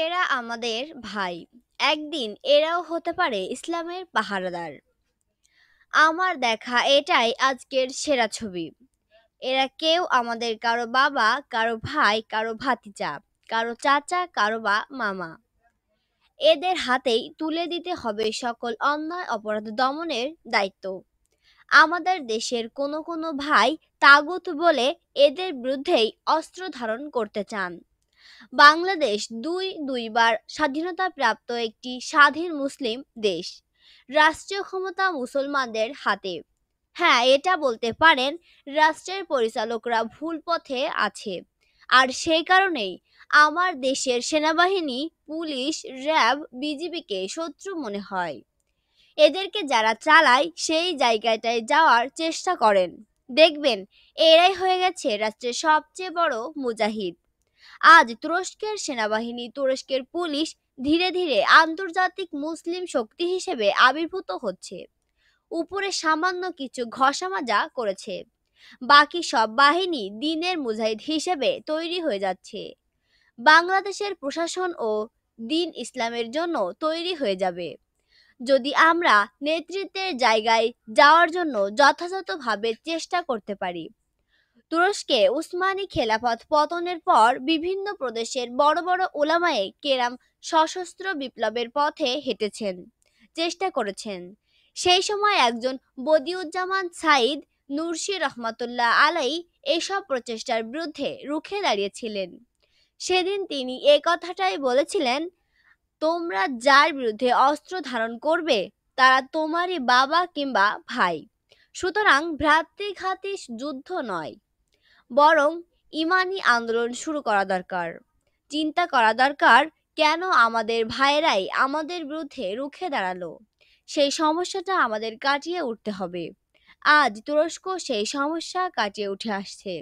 এরা আমাদের ভাই একদিন এরাও হতে পারে ইসলামের পাহারাদার আমার দেখা এটাই আজকের সেরা ছবি এরা কেউ আমাদের কারো বাবা কারো ভাই কারো ভাতিজা কারো চাচা কারো বা মামা এদের হাতেই তুলে দিতে হবে সকল অন্যায় অপরাধ দমনের দায়িত্ব আমাদের দেশের কোনো কোনো ভাই তাগুত বলে এদের বিরুদ্ধেই অস্ত্র ধারণ করতে চান বাংলাদেশ দুই দুইবার স্বাধীনতা প্রাপ্ত একটি স্বাধীন মুসলিম দেশ রাষ্ট্রীয় ক্ষমতা মুসলমানদের হাতে হ্যাঁ এটা বলতে পারেন রাষ্ট্রের পরিচালকরা ভুল পথে আছে আর সেই কারণেই আমার দেশের সেনাবাহিনী পুলিশ র্যাব বিজিবিকে শত্রু মনে হয় এদেরকে যারা চালায় সেই জায়গাটায় যাওয়ার চেষ্টা করেন দেখবেন এরাই হয়ে গেছে রাষ্ট্রের সবচেয়ে বড় মুজাহিদ আজ তুরস্কের সেনাবাহিনী তুরস্কের পুলিশ ধীরে ধীরে আন্তর্জাতিক মুসলিম শক্তি হিসেবে আবির্ভূত হচ্ছে উপরে সামান্য কিছু ঘষামাজা করেছে বাকি সব বাহিনী দিনের মুজাহিদ হিসেবে তৈরি হয়ে যাচ্ছে বাংলাদেশের প্রশাসন ও দিন ইসলামের জন্য তৈরি হয়ে যাবে যদি আমরা নেতৃত্বের জায়গায় যাওয়ার জন্য যথাযথভাবে চেষ্টা করতে পারি তুরস্কে উসমানী খেলাফত পতনের পর বিভিন্ন প্রদেশের বড় বড় ওলামায়ে কেরাম সশস্ত্র বিপ্লবের পথে হেঁটেছেন চেষ্টা করেছেন সেই সময় একজন বদিউজ্জামান সাইদ নুরশির রহমতুল্লাহ আলাই এসব প্রচেষ্টার বিরুদ্ধে রুখে দাঁড়িয়েছিলেন সেদিন তিনি এ কথাটাই বলেছিলেন তোমরা যার বিরুদ্ধে অস্ত্র ধারণ করবে তারা তোমারই বাবা কিংবা ভাই সুতরাং ভ্রাতৃঘাতী যুদ্ধ নয় বরং ইমানি আন্দোলন শুরু করা দরকার চিন্তা করা দরকার কেন আমাদের ভাইয়েরাই আমাদের বিরুদ্ধে রুখে দাঁড়ালো সেই সমস্যাটা আমাদের কাটিয়ে উঠতে হবে আজ তুরস্ক সেই সমস্যা কাটিয়ে উঠে আসছে